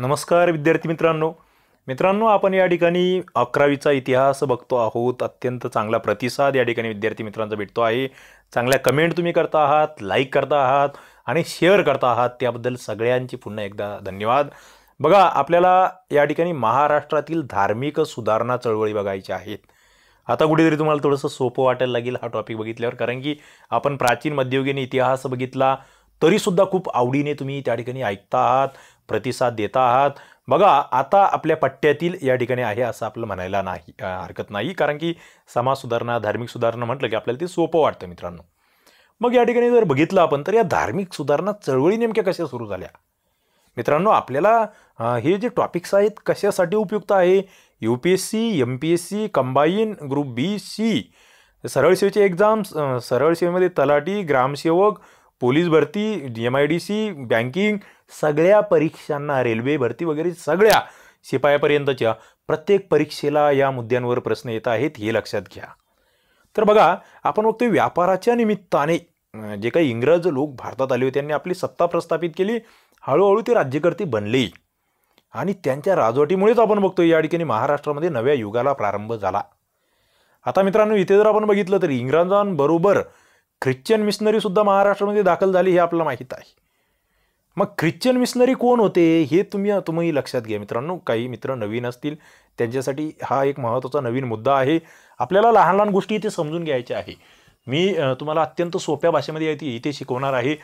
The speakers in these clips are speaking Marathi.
नमस्कार विद्यार्थी मित्रांनो मित्रांनो आपण या ठिकाणी अकरावीचा इतिहास बघतो आहोत अत्यंत चांगला प्रतिसाद या ठिकाणी विद्यार्थी मित्रांचा भेटतो आहे चांगल्या कमेंट तुम्ही करता आहात लाईक करता आहात आणि शेअर करता आहात त्याबद्दल सगळ्यांची पुन्हा एकदा धन्यवाद बघा आपल्याला या ठिकाणी महाराष्ट्रातील धार्मिक सुधारणा चळवळी बघायच्या आहेत आता कुठेतरी तुम्हाला थोडंसं सोपं वाटायला लागेल हा टॉपिक बघितल्यावर कारण की आपण प्राचीन मध्ययुगीन इतिहास बघितला तरीसुद्धा खूप आवडीने तुम्ही त्या ठिकाणी ऐकता आहात प्रतिसाद देता आहात बघा आता आपल्या पट्ट्यातील या ठिकाणी आहे असं आपलं म्हणायला नाही हरकत नाही कारण की समाज सुधारणा धार्मिक सुधारणा म्हटलं की आपल्याला ते सोपं वाटतं मित्रांनो मग या ठिकाणी जर बघितलं आपण तर या धार्मिक सुधारणा चळवळी नेमक्या कशा सुरू झाल्या मित्रांनो आपल्याला हे जे टॉपिक्स आहेत कशासाठी उपयुक्त आहे U P S C M P S C combine group B C सरळ सेवेचे एक्झाम्स सरळ सेवेमध्ये तलाठी ग्रामसेवक पोलीस भरती M I D C banking सगळ्या परीक्षांना रेल्वे भरती वगैरे सगळ्या शिपायापर्यंतच्या प्रत्येक परीक्षेला या मुद्द्यांवर प्रश्न येत आहेत हे लक्षात घ्या तर बघा आपण बघतोय व्यापाराच्या निमित्ताने जे काही इंग्रज लोक भारतात आले होते त्यांनी आपली सत्ता प्रस्थापित केली हळूहळू ते राज्यकर्ते बनले आणि त्यांच्या राजवटीमुळेच आपण बघतो या ठिकाणी महाराष्ट्रामध्ये नव्या युगाला प्रारंभ झाला आता मित्रांनो इथे जर आपण बघितलं तर इंग्रजांबरोबर ख्रिश्चन मिशनरीसुद्धा महाराष्ट्रामध्ये दाखल झाली हे आपल्याला माहीत आहे मग ख्रिश्चन मिशनरी कोण होते हे तुम्ही तुम्ही लक्षात घ्या मित्रांनो काही मित्र नवीन असतील त्यांच्यासाठी हा एक महत्त्वाचा नवीन मुद्दा आहे आपल्याला लहान लहान गोष्टी इथे समजून घ्यायच्या आहे मी तुम्हाला अत्यंत सोप्या भाषेमध्ये इथे शिकवणार आहे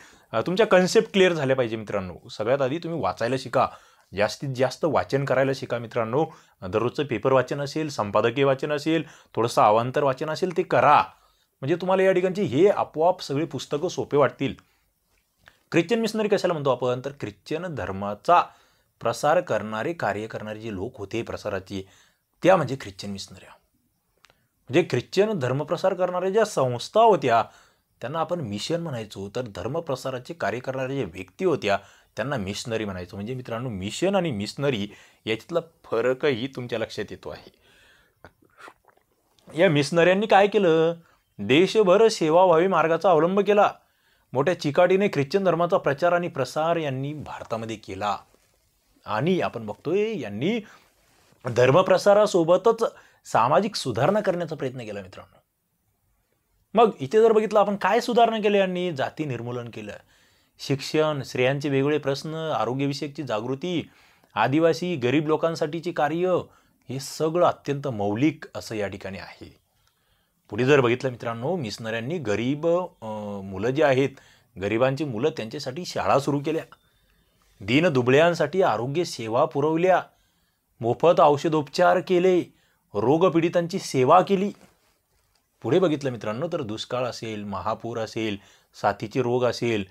तुमच्या कन्सेप्ट क्लिअर झाल्या पाहिजे मित्रांनो सगळ्यात आधी तुम्ही वाचायला शिका जास्तीत जास्त वाचन करायला शिका मित्रांनो दररोजचं पेपर वाचन असेल संपादकीय वाचन असेल थोडंसं अवांतर वाचन असेल ते करा म्हणजे तुम्हाला या ठिकाणची हे आपोआप सगळी पुस्तकं सोपे वाटतील ख्रिश्चन मिशनरी कशाला म्हणतो आपण तर ख्रिश्चन धर्माचा प्रसार करणारे कार्य करणारे जे लोक होते प्रसाराचे त्या म्हणजे ख्रिश्चन मिशनऱ्या म्हणजे ख्रिश्चन धर्मप्रसार करणाऱ्या ज्या संस्था होत्या त्यांना आपण मिशन म्हणायचो तर धर्मप्रसाराचे कार्य करणाऱ्या ज्या व्यक्ती होत्या त्यांना मिशनरी म्हणायचो म्हणजे मित्रांनो मिशन आणि मिशनरी याच्यातला फरकही तुमच्या लक्षात येतो आहे या मिशनऱ्यांनी काय केलं देशभर सेवाभावी मार्गाचा अवलंब केला मोठ्या चिकाटीने ख्रिश्चन धर्माचा प्रचार आणि प्रसार यांनी भारतामध्ये केला आणि आपण बघतोय यांनी धर्मप्रसारासोबतच सामाजिक सुधारणा करण्याचा प्रयत्न केला मित्रांनो मग इथे जर बघितलं आपण काय सुधारणा केली यांनी जाती निर्मूलन केलं शिक्षण स्त्रियांचे वेगवेगळे प्रश्न आरोग्यविषयकची जागृती आदिवासी गरीब लोकांसाठीची कार्य हे सगळं अत्यंत मौलिक असं या ठिकाणी आहे पुढे जर बघितलं मित्रांनो मिशनऱ्यांनी गरीब मुलं जे आहेत गरिबांची मुलं त्यांच्यासाठी शाळा सुरू केल्या दिन दुबळ्यांसाठी आरोग्य सेवा पुरवल्या मोफत औषधोपचार केले रोगपीडितांची सेवा केली पुढे बघितलं मित्रांनो तर दुष्काळ असेल महापूर असेल साथीचे रोग असेल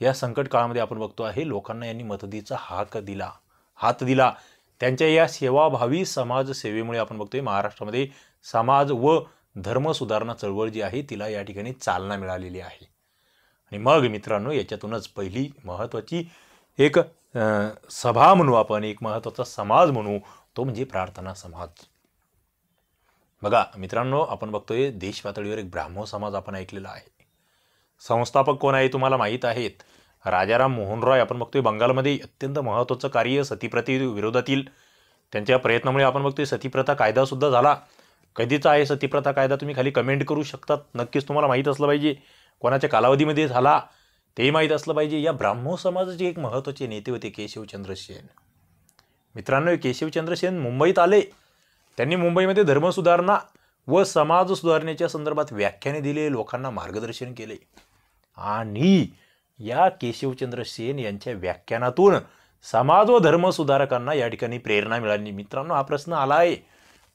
या संकट काळामध्ये आपण बघतो आहे लोकांना यांनी मदतीचा हाक दिला हात दिला त्यांच्या या सेवाभावी समाजसेवेमुळे आपण बघतोय महाराष्ट्रामध्ये समाज व धर्म सुधारणा चळवळ जी आहे तिला या ठिकाणी चालना मिळालेली आहे आणि मग मित्रांनो याच्यातूनच पहिली महत्त्वाची एक सभा म्हणू आपण एक महत्त्वाचा समाज म्हणू तो म्हणजे प्रार्थना समाज बघा मित्रांनो आपण बघतोय देश पातळीवर एक ब्राह्मो समाज आपण ऐकलेला आहे संस्थापक कोण आहे तुम्हाला माहीत आहेत राजाराम मोहन रॉय आपण बघतोय बंगालमध्ये अत्यंत महत्त्वाचं कार्य सतीप्रती विरोधातील त्यांच्या प्रयत्नामुळे आपण बघतोय सतीप्रथा कायदासुद्धा झाला कधीचा आहे सतीप्रथा कायदा तुम्ही खाली कमेंट करू शकतात नक्कीच तुम्हाला माहीत असलं पाहिजे कोणाच्या कालावधीमध्ये झाला तेही माहीत असलं पाहिजे या ब्राह्मो समाजाचे एक महत्त्वाचे नेते होते केशवचंद्र सेन मित्रांनो केशवचंद्र सेन मुंबईत आले त्यांनी मुंबईमध्ये धर्मसुधारणा व समाज सुधारणेच्या संदर्भात व्याख्याने दिले लोकांना मार्गदर्शन केले आणि या केशवचंद्र सेन यांच्या व्याख्यानातून समाज व धर्मसुधारकांना या ठिकाणी प्रेरणा मिळाली मित्रांनो हा प्रश्न आला आहे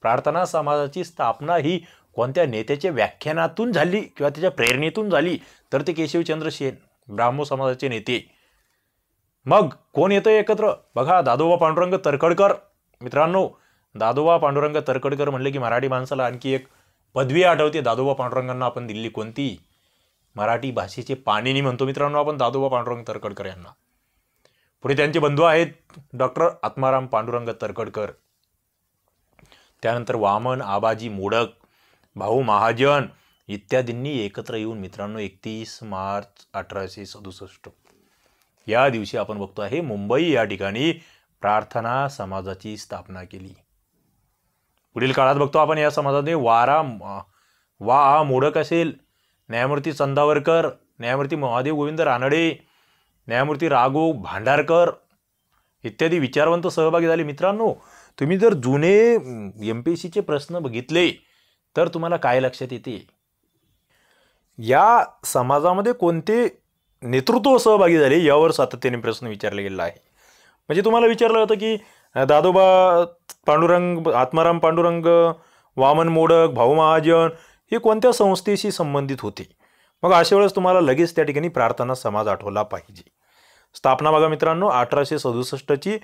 प्रार्थना समाजाची स्थापना ही कोणत्या नेत्याच्या व्याख्यानातून झाली किंवा त्याच्या प्रेरणेतून झाली तर ते केशवचंद्र शेन ब्राह्मो समाजाचे नेते मग कोण येतं एकत्र बघा दादोबा पांडुरंग तरखडकर मित्रांनो दादोबा पांडुरंग तरखडकर म्हणले की मराठी माणसाला आणखी एक पदवी आठवते दादोबा पांडुरंगांना आपण दिल्ली कोणती मराठी भाषेचे पाणीनी म्हणतो मित्रांनो आपण दादोबा पांडुरंग तरखडकर यांना पुढे त्यांचे बंधू आहेत डॉक्टर आत्माराम पांडुरंग तरखडकर त्यानंतर वामन आबाजी मोडक भाऊ महाजन इत्यादींनी एकत्र येऊन मित्रांनो एकतीस मार्च अठराशे सदुसष्ट या दिवशी आपण बघतो आहे मुंबई या ठिकाणी प्रार्थना समाजाची स्थापना केली पुढील काळात बघतो आपण या समाजाने वारा वा आ मोडक असेल न्यायमूर्ती चंदावरकर न्यायमूर्ती महादेव गोविंद रानडे न्यायमूर्ती राघव भांडारकर इत्यादी विचारवंत सहभागी झाले मित्रांनो तुम्ही जर जुने एम पी एस सीचे प्रश्न बघितले तर तुम्हाला काय लक्षात येते या समाजामध्ये कोणते नेतृत्व सहभागी झाले यावर सातत्याने प्रश्न विचारले गेला आहे म्हणजे तुम्हाला विचारलं होतं की दादोबा पांडुरंग आत्माराम पांडुरंग वामन मोडक भाऊ महाजन हे कोणत्या संस्थेशी संबंधित होते मग अशा वेळेस तुम्हाला लगेच त्या ठिकाणी प्रार्थना समाज आठवला पाहिजे स्थापना बघा मित्रांनो अठराशे सदुसष्टची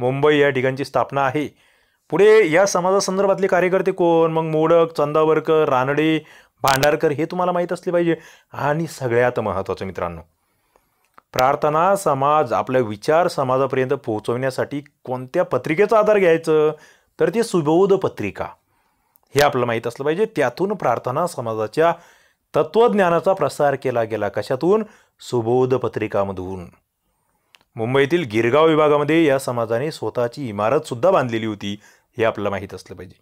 मुंबई या ठिकाणची स्थापना आहे पुढे या समाजासंदर्भातले कार्यकर्ते कोण मग मोडक चंदावरकर रानडे भांडारकर हे तुम्हाला माहीत असले पाहिजे आणि सगळ्यात महत्त्वाचं मित्रांनो प्रार्थना समाज आपला विचार समाजापर्यंत पोहोचवण्यासाठी कोणत्या पत्रिकेचा आधार घ्यायचं तर ती सुबोध पत्रिका हे आपलं माहीत असलं पाहिजे त्यातून प्रार्थना समाजाच्या तत्त्वज्ञानाचा प्रसार केला गेला कशातून सुबोध पत्रिकामधून मुंबईतील गिरगाव विभागामध्ये या समाजाने स्वतःची इमारतसुद्धा बांधलेली होती हे आपल्याला माहीत असलं पाहिजे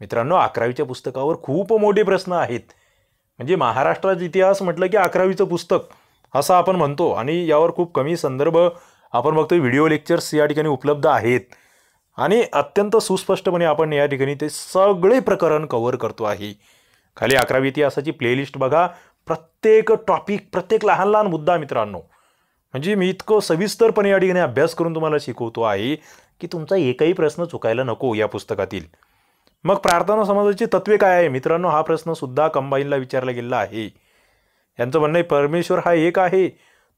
मित्रांनो अकरावीच्या पुस्तकावर खूप मोठे प्रश्न आहेत म्हणजे महाराष्ट्राचा इतिहास म्हटलं की अकरावीचं पुस्तक असं आपण म्हणतो आणि यावर खूप कमी संदर्भ आपण बघतो व्हिडिओ लेक्चर्स या ठिकाणी उपलब्ध आहेत आणि अत्यंत सुस्पष्टपणे आपण या ठिकाणी ते सगळे प्रकरण कव्हर करतो आहे खाली अकरावी इतिहासाची प्लेलिस्ट बघा प्रत्येक टॉपिक प्रत्येक लहान लहान मुद्दा मित्रांनो म्हणजे मी इतकं सविस्तरपणे या ठिकाणी अभ्यास करून तुम्हाला शिकवतो आहे की तुमचा एकही प्रश्न चुकायला नको या पुस्तकातील मग प्रार्थना समाजाची तत्वे काय आहे मित्रांनो हा प्रश्नसुद्धा कंबाईनला विचारला गेलेला आहे यांचं म्हणणं आहे परमेश्वर हा एक आहे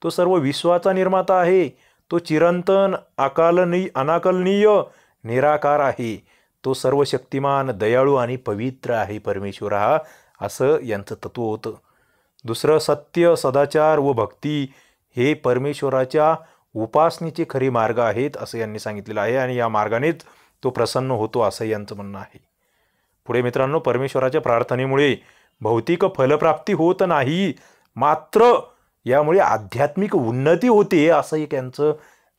तो सर्व विश्वाचा निर्माता आहे तो चिरंतन अकालनीय अनाकलनीय निराकार आहे तो सर्व शक्तिमान दयाळू आणि पवित्र आहे परमेश्वर हा असं यांचं तत्व होतं दुसरं सत्य सदाचार व भक्ती हे परमेश्वराच्या उपासनेचे खरी मार्ग आहेत असं यांनी सांगितलेलं आहे आणि या मार्गानेच तो प्रसन्न होतो असं यांचं म्हणणं आहे पुढे मित्रांनो परमेश्वराच्या प्रार्थनेमुळे भौतिक फलप्राप्ती होत नाही मात्र यामुळे आध्यात्मिक उन्नती होते असं एक यांचं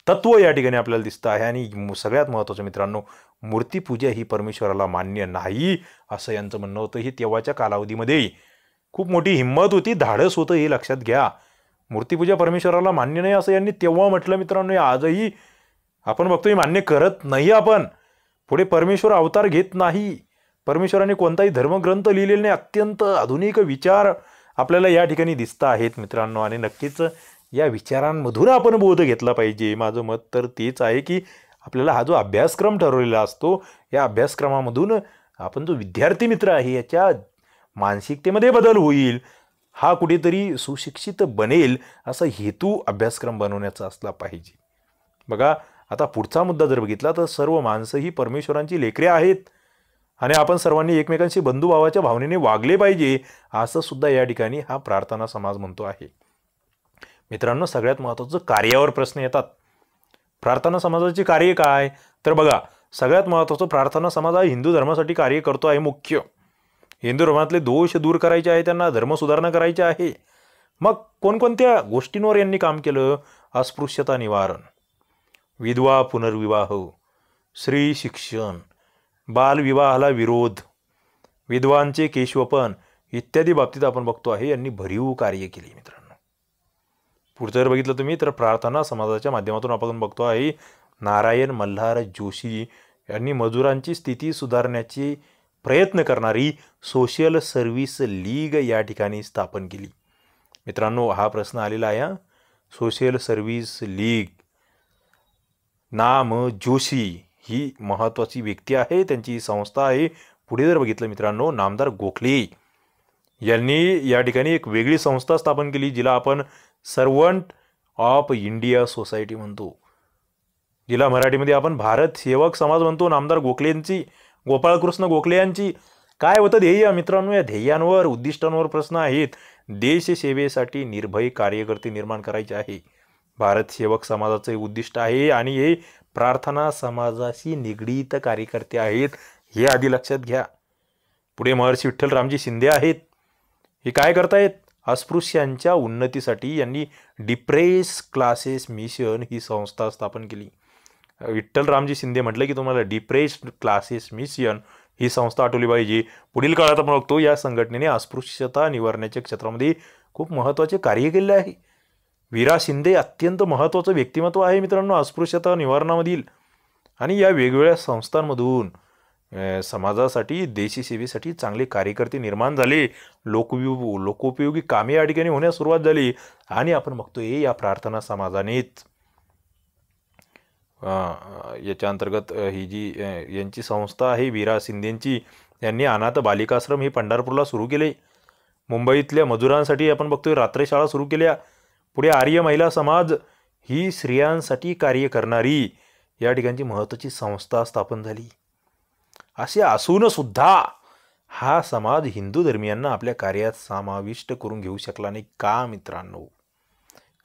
तत्त्व या ठिकाणी आपल्याला दिसतं आहे आणि सगळ्यात महत्त्वाचं मित्रांनो मूर्तीपूजा ही परमेश्वराला मान्य नाही असं यांचं म्हणणं होतं ही तेव्हाच्या कालावधीमध्ये खूप मोठी हिंमत होती धाडस होतं हे लक्षात घ्या मूर्तीपूजा परमेश्वराला मान्य नाही असं यांनी तेव्हा म्हटलं मित्रांनो आजही आपण बघतो बघतोय मान्य करत नाही आपण पुढे परमेश्वर अवतार घेत नाही परमेश्वराने कोणताही धर्मग्रंथ लिहिलेला नाही अत्यंत आधुनिक विचार आपल्याला या ठिकाणी दिसत आहेत मित्रांनो आणि नक्कीच या विचारांमधून आपण बोध घेतला पाहिजे माझं मत तर तेच आहे की आपल्याला हा जो अभ्यासक्रम ठरवलेला असतो या अभ्यासक्रमामधून आपण जो विद्यार्थी मित्र आहे याच्या मानसिकतेमध्ये बदल होईल हा कुठेतरी सुशिक्षित बनेल असा हेतू अभ्यासक्रम बनवण्याचा असला पाहिजे बघा आता पुढचा मुद्दा जर बघितला तर सर्व माणसं ही परमेश्वरांची लेकरे आहेत आणि आपण सर्वांनी एकमेकांशी बंधुभावाच्या भावनेने वागले पाहिजे असं सुद्धा या ठिकाणी हा प्रार्थना समाज म्हणतो आहे मित्रांनो सगळ्यात महत्त्वाचं कार्यावर प्रश्न येतात प्रार्थना समाजाचे कार्य काय तर बघा सगळ्यात महत्त्वाचं प्रार्थना समाज हा हिंदू धर्मासाठी कार्य करतो आहे मुख्य हिंदू धर्मातले दोष दूर करायचे आहे त्यांना धर्मसुधारणा करायची आहे मग कोणकोणत्या गोष्टींवर यांनी काम केलं अस्पृश्यता निवारण विधवा पुनर्विवाह स्त्री शिक्षण बालविवाहाला विरोध विधवांचे केशवपण इत्यादी बाबतीत आपण बघतो आहे यांनी भरीव कार्य केले मित्रांनो पुढचं जर बघितलं तुम्ही तर प्रार्थना समाजाच्या माध्यमातून आपण बघतो आहे नारायण मल्हार जोशी यांनी मजुरांची स्थिती सुधारण्याची प्रयत्न करणारी सोशल सर्व्हिस लीग या ठिकाणी स्थापन केली मित्रांनो हा प्रश्न आलेला आहे सोशल सर्व्हिस लीग नाम जोशी ही महत्त्वाची व्यक्ती आहे त्यांची संस्था आहे पुढे जर बघितलं मित्रांनो नामदार गोखले यांनी या ठिकाणी एक वेगळी संस्था स्थापन केली जिला आपण सर्वंट ऑफ इंडिया सोसायटी म्हणतो जिला मराठीमध्ये आपण भारत सेवक समाज म्हणतो नामदार गोखलेंची गोपाळकृष्ण गोखले यांची काय होतं ध्येय मित्रांनो या ध्येयांवर उद्दिष्टांवर प्रश्न आहेत देशसेवेसाठी निर्भय कार्यकर्ते निर्माण करायचे आहे भारत सेवक समाजाचे उद्दिष्ट आहे आणि हे प्रार्थना समाजाशी निगडीत कार्यकर्ते आहेत हे आधी लक्षात घ्या पुढे महर्षी विठ्ठल रामजी शिंदे आहेत हे काय करतायत अस्पृश्यांच्या उन्नतीसाठी यांनी डिप्रेस क्लासेस मिशन ही संस्था स्थापन केली रामजी शिंदे म्हटलं की तुम्हाला डिप्रेस्ड क्लासेस मिशन ही संस्था आठवली पाहिजे पुढील काळात आपण बघतो या संघटनेने अस्पृश्यता निवारण्याच्या क्षेत्रामध्ये खूप महत्त्वाचे कार्य केले आहे विरा शिंदे अत्यंत महत्त्वाचं व्यक्तिमत्व आहे मित्रांनो अस्पृश्यता निवारणामधील आणि या वेगवेगळ्या संस्थांमधून समाजासाठी देशी सेवेसाठी चांगले कार्यकर्ते निर्माण झाले लोक लोकोपयोगी कामे या ठिकाणी होण्यास सुरुवात झाली आणि आपण बघतो या प्रार्थना समाजानेच याच्या अंतर्गत ही जी यांची संस्था आहे विरा शिंदेंची यांनी अनाथ बालिकाश्रम ही पंढरपूरला सुरू केले मुंबईतल्या मजुरांसाठी आपण बघतोय रात्रशाळा सुरू केल्या पुढे आर्य महिला समाज ही स्त्रियांसाठी कार्य करणारी या ठिकाणची महत्त्वाची संस्था स्थापन झाली असे असूनसुद्धा हा समाज हिंदू धर्मियांना आपल्या कार्यात समाविष्ट करून घेऊ शकला नाही का मित्रांनो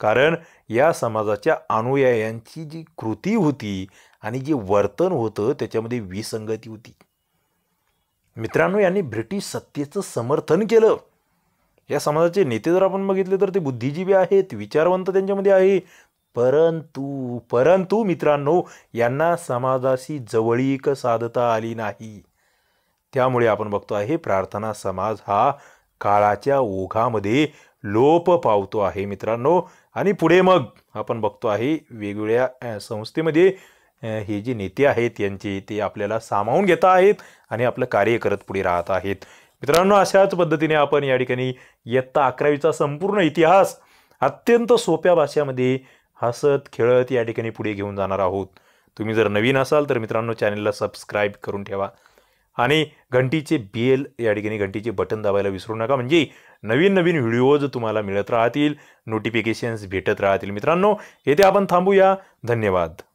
कारण या समाजाच्या अनुयायांची जी कृती होती आणि जे वर्तन होतं त्याच्यामध्ये विसंगती होती मित्रांनो यांनी ब्रिटिश सत्तेचं समर्थन केलं या समाजाचे नेते जर आपण बघितले तर ते बुद्धिजीवी आहेत विचारवंत त्यांच्यामध्ये आहे परंतु परंतु मित्रांनो यांना समाजाशी जवळीक साधता आली नाही त्यामुळे आपण बघतो आहे प्रार्थना समाज हा काळाच्या ओघामध्ये लोप पावतो आहे मित्रांनो आणि पुढे मग आपण बघतो आहे वेगवेगळ्या संस्थेमध्ये हे जे नेते आहेत यांचे ते आपल्याला सामावून घेत आहेत आणि आपलं कार्य करत पुढे राहत आहेत मित्रांनो अशाच पद्धतीने आपण या ठिकाणी इयत्ता अकरावीचा संपूर्ण इतिहास अत्यंत सोप्या भाषेमध्ये हसत खेळत या ठिकाणी पुढे घेऊन जाणार आहोत तुम्ही जर नवीन असाल तर मित्रांनो चॅनलला सबस्क्राईब करून ठेवा आणि घंटीचे बेल या ठिकाणी घंटीचे बटन दाबायला विसरू नका म्हणजे नवीन नवीन व्हिडिओज तुम्हाला मिळत राहतील नोटिफिकेशन्स भेटत राहतील मित्रांनो येथे आपण थांबूया धन्यवाद